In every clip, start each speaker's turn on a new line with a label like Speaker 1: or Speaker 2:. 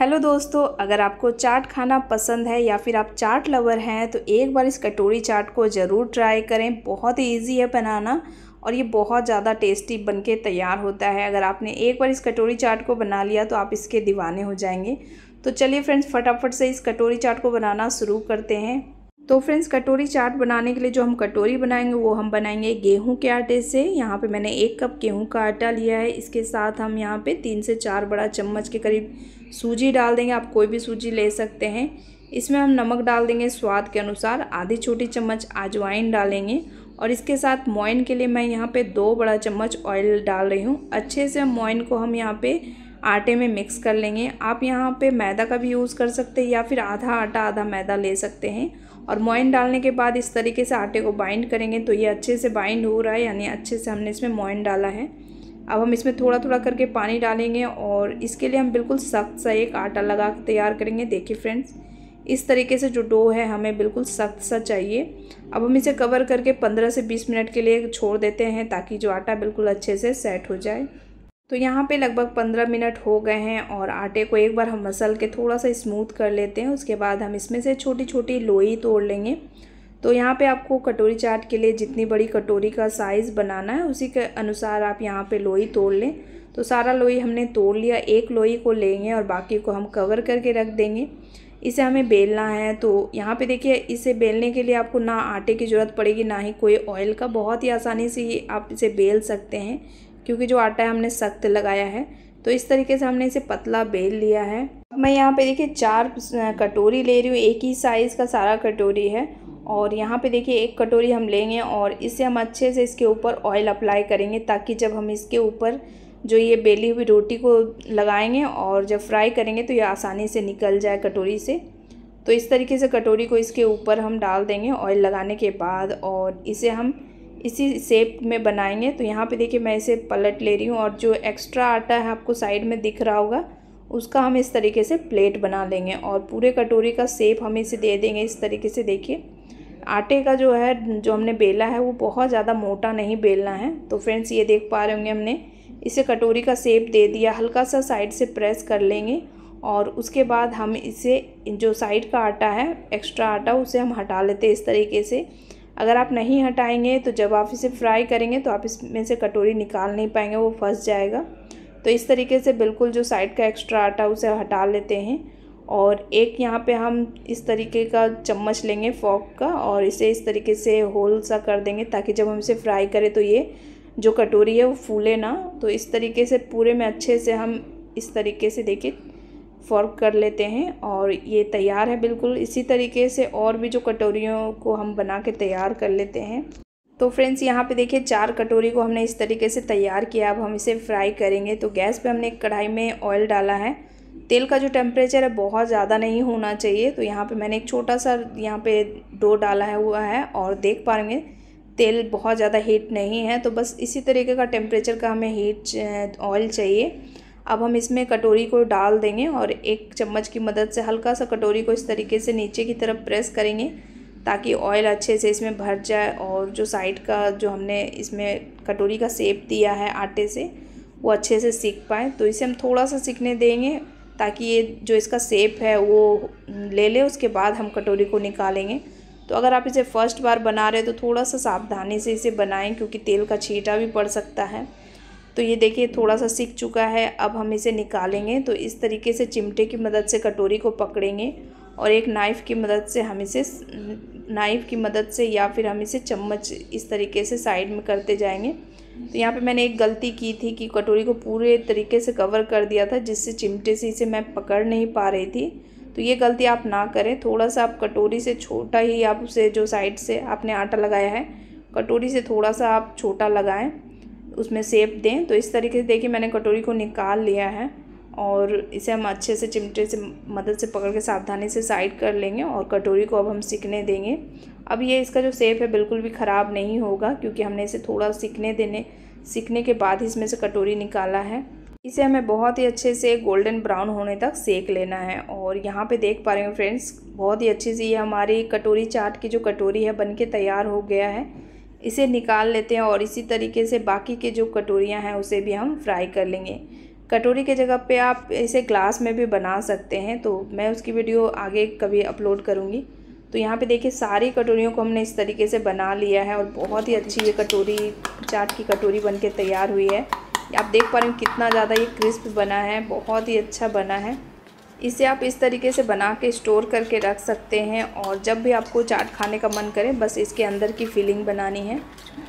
Speaker 1: hello दोस्तों अगर आपको चाट खाना पसंद है या फिर आप चाट लवर हैं तो एक बार इस कटोरी चाट को ज़रूर ट्राई करें बहुत इजी है बनाना और ये बहुत ज़्यादा टेस्टी बन के तैयार होता है अगर आपने एक बार इस कटोरी चाट को बना लिया तो आप इसके दीवाने हो जाएंगे तो चलिए फ्रेंड्स फटाफट से इस कटोरी चाट को बनाना शुरू करते हैं तो फ्रेंड्स कटोरी चाट बनाने के लिए जो हम कटोरी बनाएंगे वो हम बनाएंगे गेहूं के आटे से यहाँ पे मैंने एक कप गेहूं का आटा लिया है इसके साथ हम यहाँ पे तीन से चार बड़ा चम्मच के करीब सूजी डाल देंगे आप कोई भी सूजी ले सकते हैं इसमें हम नमक डाल देंगे स्वाद के अनुसार आधी छोटी चम्मच अजवाइन डालेंगे और इसके साथ मोइन के लिए मैं यहाँ पर दो बड़ा चम्मच ऑयल डाल रही हूँ अच्छे से मोइन को हम यहाँ पर आटे में मिक्स कर लेंगे आप यहाँ पे मैदा का भी यूज़ कर सकते हैं या फिर आधा आटा आधा मैदा ले सकते हैं और मोइन डालने के बाद इस तरीके से आटे को बाइंड करेंगे तो ये अच्छे से बाइंड हो रहा है यानी अच्छे से हमने इसमें मोइन डाला है अब हम इसमें थोड़ा थोड़ा करके पानी डालेंगे और इसके लिए हम बिल्कुल सख्त सा एक आटा लगा तैयार करेंगे देखिए फ्रेंड्स इस तरीके से जो डो है हमें बिल्कुल सख्त सा चाहिए अब हम इसे कवर करके 15 से 20 मिनट के लिए छोड़ देते हैं ताकि जो आटा बिल्कुल अच्छे से सेट हो जाए तो यहाँ पे लगभग पंद्रह मिनट हो गए हैं और आटे को एक बार हम मसल के थोड़ा सा स्मूथ कर लेते हैं उसके बाद हम इसमें से छोटी छोटी लोई तोड़ लेंगे तो यहाँ पे आपको कटोरी चाट के लिए जितनी बड़ी कटोरी का साइज़ बनाना है उसी के अनुसार आप यहाँ पे लोई तोड़ लें तो सारा लोई हमने तोड़ लिया एक लोई को लेंगे और बाकी को हम कवर करके रख देंगे इसे हमें बेलना है तो यहाँ पे देखिए इसे बेलने के लिए आपको ना आटे की ज़रूरत पड़ेगी ना ही कोई ऑयल का बहुत ही आसानी से आप इसे बेल सकते हैं क्योंकि जो आटा है हमने सख्त लगाया है तो इस तरीके से हमने इसे पतला बेल लिया है मैं यहाँ पे देखिए चार कटोरी ले रही हूँ एक ही साइज़ का सारा कटोरी है और यहाँ पे देखिए एक कटोरी हम लेंगे और इसे हम अच्छे से इसके ऊपर ऑयल अप्लाई करेंगे ताकि जब हम इसके ऊपर जो ये बेली हुई रोटी को लगाएंगे और जब फ्राई करेंगे तो ये आसानी से निकल जाए कटोरी से तो इस तरीके से कटोरी को इसके ऊपर हम डाल देंगे ऑयल लगाने के बाद और इसे हम इसी सेप में बनाएंगे तो यहाँ पे देखिए मैं इसे पलट ले रही हूँ और जो एक्स्ट्रा आटा है आपको साइड में दिख रहा होगा उसका हम इस तरीके से प्लेट बना लेंगे और पूरे कटोरी का सेप हम इसे दे देंगे इस तरीके से देखिए आटे का जो है जो हमने बेला है वो बहुत ज़्यादा मोटा नहीं बेलना है तो फ्रेंड्स ये देख पा रहे होंगे हमने इसे कटोरी का सेप दे दिया हल्का सा साइड से प्रेस कर लेंगे और उसके बाद हम इसे जो साइड का आटा है एक्स्ट्रा आटा उसे हम हटा लेते हैं इस तरीके से अगर आप नहीं हटाएंगे तो जब आप इसे फ्राई करेंगे तो आप इसमें से कटोरी निकाल नहीं पाएंगे वो फंस जाएगा तो इस तरीके से बिल्कुल जो साइड का एक्स्ट्रा आटा उसे हटा लेते हैं और एक यहाँ पे हम इस तरीके का चम्मच लेंगे फॉक का और इसे इस तरीके से होल सा कर देंगे ताकि जब हम इसे फ्राई करें तो ये जो कटोरी है वो फूले ना तो इस तरीके से पूरे में अच्छे से हम इस तरीके से देखिए फॉर्क कर लेते हैं और ये तैयार है बिल्कुल इसी तरीके से और भी जो कटोरियों को हम बना के तैयार कर लेते हैं तो फ्रेंड्स यहाँ पे देखिए चार कटोरी को हमने इस तरीके से तैयार किया अब हम इसे फ्राई करेंगे तो गैस पे हमने कढ़ाई में ऑयल डाला है तेल का जो टेम्परेचर है बहुत ज़्यादा नहीं होना चाहिए तो यहाँ पे मैंने एक छोटा सा यहाँ पे डो डाला है हुआ है और देख पाएंगे तेल बहुत ज़्यादा हीट नहीं है तो बस इसी तरीके का टेम्परेचर का हमें हीट ऑयल चाहिए अब हम इसमें कटोरी को डाल देंगे और एक चम्मच की मदद से हल्का सा कटोरी को इस तरीके से नीचे की तरफ प्रेस करेंगे ताकि ऑयल अच्छे से इसमें भर जाए और जो साइड का जो हमने इसमें कटोरी का सेप दिया है आटे से वो अच्छे से सीख पाए तो इसे हम थोड़ा सा सीखने देंगे ताकि ये जो इसका सेप है वो ले ले उसके बाद हम कटोरी को निकालेंगे तो अगर आप इसे फ़र्स्ट बार बना रहे हैं तो थोड़ा सा सावधानी से इसे बनाएं क्योंकि तेल का छीटा भी पड़ सकता है तो ये देखिए थोड़ा सा सीख चुका है अब हम इसे निकालेंगे तो इस तरीके से चिमटे की मदद से कटोरी को पकड़ेंगे और एक नाइफ़ की मदद से हम इसे नाइफ़ की मदद से या फिर हम इसे चम्मच इस तरीके से साइड में करते जाएंगे तो यहाँ पे मैंने एक गलती की थी कि कटोरी को पूरे तरीके से कवर कर दिया था जिससे चिमटे से इसे मैं पकड़ नहीं पा रही थी तो ये गलती आप ना करें थोड़ा सा आप कटोरी से छोटा ही आप उसे जो साइड से आपने आटा लगाया है कटोरी से थोड़ा सा आप छोटा लगाएं उसमें सेप दें तो इस तरीके से देखिए मैंने कटोरी को निकाल लिया है और इसे हम अच्छे से चिमटे से मदद से पकड़ के सावधानी से साइड कर लेंगे और कटोरी को अब हम सीखने देंगे अब ये इसका जो सेप है बिल्कुल भी ख़राब नहीं होगा क्योंकि हमने इसे थोड़ा सीखने देने सीखने के बाद ही इसमें से कटोरी निकाला है इसे हमें बहुत ही अच्छे से गोल्डन ब्राउन होने तक सेक लेना है और यहाँ पे देख पा रहे हैं फ्रेंड्स बहुत ही अच्छी सी ये हमारी कटोरी चाट की जो कटोरी है बन के तैयार हो गया है इसे निकाल लेते हैं और इसी तरीके से बाकी के जो कटोरियाँ हैं उसे भी हम फ्राई कर लेंगे कटोरी के जगह पे आप इसे ग्लास में भी बना सकते हैं तो मैं उसकी वीडियो आगे कभी अपलोड करूँगी तो यहाँ पे देखिए सारी कटोरियों को हमने इस तरीके से बना लिया है और बहुत ही अच्छी ये कटोरी चाट की कटोरी बन के तैयार हुई है आप देख पा रहे हैं कितना ज़्यादा ये क्रिस्प बना है बहुत ही अच्छा बना है इसे आप इस तरीके से बना के स्टोर करके रख सकते हैं और जब भी आपको चाट खाने का मन करे बस इसके अंदर की फीलिंग बनानी है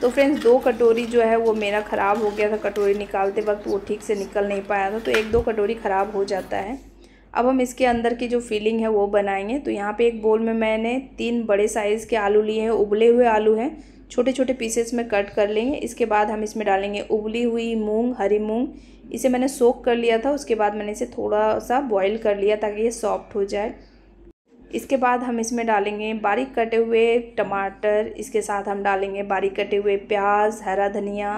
Speaker 1: तो फ्रेंड्स दो कटोरी जो है वो मेरा ख़राब हो गया था कटोरी निकालते वक्त वो ठीक से निकल नहीं पाया था तो एक दो कटोरी ख़राब हो जाता है अब हम इसके अंदर की जो फीलिंग है वो बनाएंगे तो यहाँ पे एक बोल में मैंने तीन बड़े साइज़ के आलू लिए हैं उबले हुए आलू हैं छोटे छोटे पीसेस में कट कर लेंगे इसके बाद हम इसमें डालेंगे उबली हुई मूंग हरी मूंग इसे मैंने सोक कर लिया था उसके बाद मैंने इसे थोड़ा सा बॉयल कर लिया ताकि ये सॉफ्ट हो जाए इसके बाद हम इसमें डालेंगे बारीक कटे हुए टमाटर इसके साथ हम डालेंगे बारीक कटे हुए प्याज हरा धनिया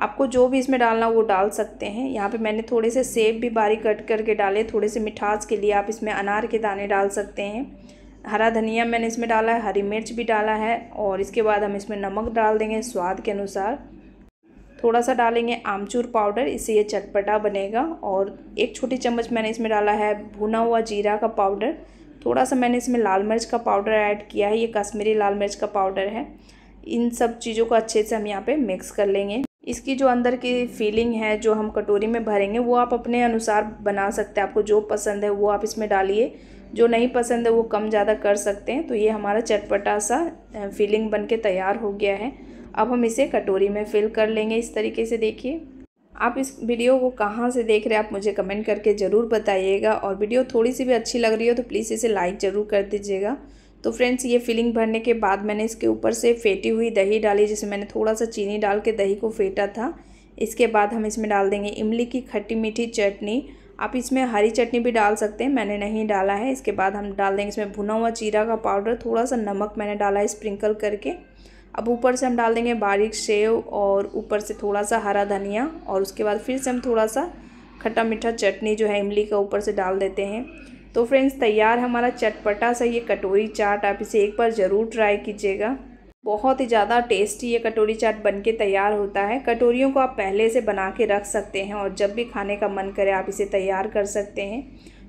Speaker 1: आपको जो भी इसमें डालना वो डाल सकते हैं यहाँ पे मैंने थोड़े से सेब भी बारीक कट करके डाले थोड़े से मिठास के लिए आप इसमें अनार के दाने डाल सकते हैं हरा धनिया मैंने इसमें डाला है हरी मिर्च भी डाला है और इसके बाद हम इसमें नमक डाल देंगे स्वाद के अनुसार थोड़ा सा डालेंगे आमचूर पाउडर इससे ये चटपटा बनेगा और एक छोटी चम्मच मैंने इसमें डाला है भुना हुआ जीरा का पाउडर थोड़ा सा मैंने इसमें लाल मिर्च का पाउडर ऐड किया है ये कश्मीरी लाल मिर्च का पाउडर है इन सब चीज़ों को अच्छे से हम यहाँ पे मिक्स कर लेंगे इसकी जो अंदर की फीलिंग है जो हम कटोरी में भरेंगे वो आप अपने अनुसार बना सकते हैं आपको जो पसंद है वो आप इसमें डालिए जो नहीं पसंद है वो कम ज़्यादा कर सकते हैं तो ये हमारा चटपटा सा फीलिंग बन के तैयार हो गया है अब हम इसे कटोरी में फिल कर लेंगे इस तरीके से देखिए आप इस वीडियो को कहाँ से देख रहे हैं आप मुझे कमेंट करके ज़रूर बताइएगा और वीडियो थोड़ी सी भी अच्छी लग रही हो तो प्लीज़ इसे लाइक ज़रूर कर दीजिएगा तो फ्रेंड्स ये फिलिंग भरने के बाद मैंने इसके ऊपर से फेटी हुई दही डाली जिसे मैंने थोड़ा सा चीनी डाल के दही को फेटा था इसके बाद हम इसमें डाल देंगे इमली की खट्टी मीठी चटनी आप इसमें हरी चटनी भी डाल सकते हैं मैंने नहीं डाला है इसके बाद हम डाल देंगे इसमें भुना हुआ जीरा का पाउडर थोड़ा सा नमक मैंने डाला है स्प्रिंकल करके अब ऊपर से हम डाल देंगे बारीक सेव और ऊपर से थोड़ा सा हरा धनिया और उसके बाद फिर से हम थोड़ा सा खट्टा मीठा चटनी जो है इमली का ऊपर से डाल देते हैं तो फ्रेंड्स तैयार हमारा चटपटा सा ये कटोरी चाट आप इसे एक बार ज़रूर ट्राई कीजिएगा बहुत ही ज़्यादा टेस्टी ये कटोरी चाट बनके तैयार होता है कटोरियों को आप पहले से बना के रख सकते हैं और जब भी खाने का मन करे आप इसे तैयार कर सकते हैं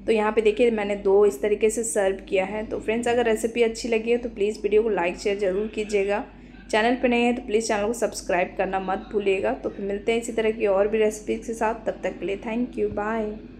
Speaker 1: तो यहाँ पे देखिए मैंने दो इस तरीके से सर्व किया है तो फ्रेंड्स अगर रेसिपी अच्छी लगी है तो प्लीज़ वीडियो को लाइक शेयर ज़रूर कीजिएगा चैनल पर नहीं है तो प्लीज़ चैनल को सब्सक्राइब करना मत भूलिएगा तो फिर मिलते हैं इसी तरह की और भी रेसिपीज के साथ तब तक के लिए थैंक यू बाय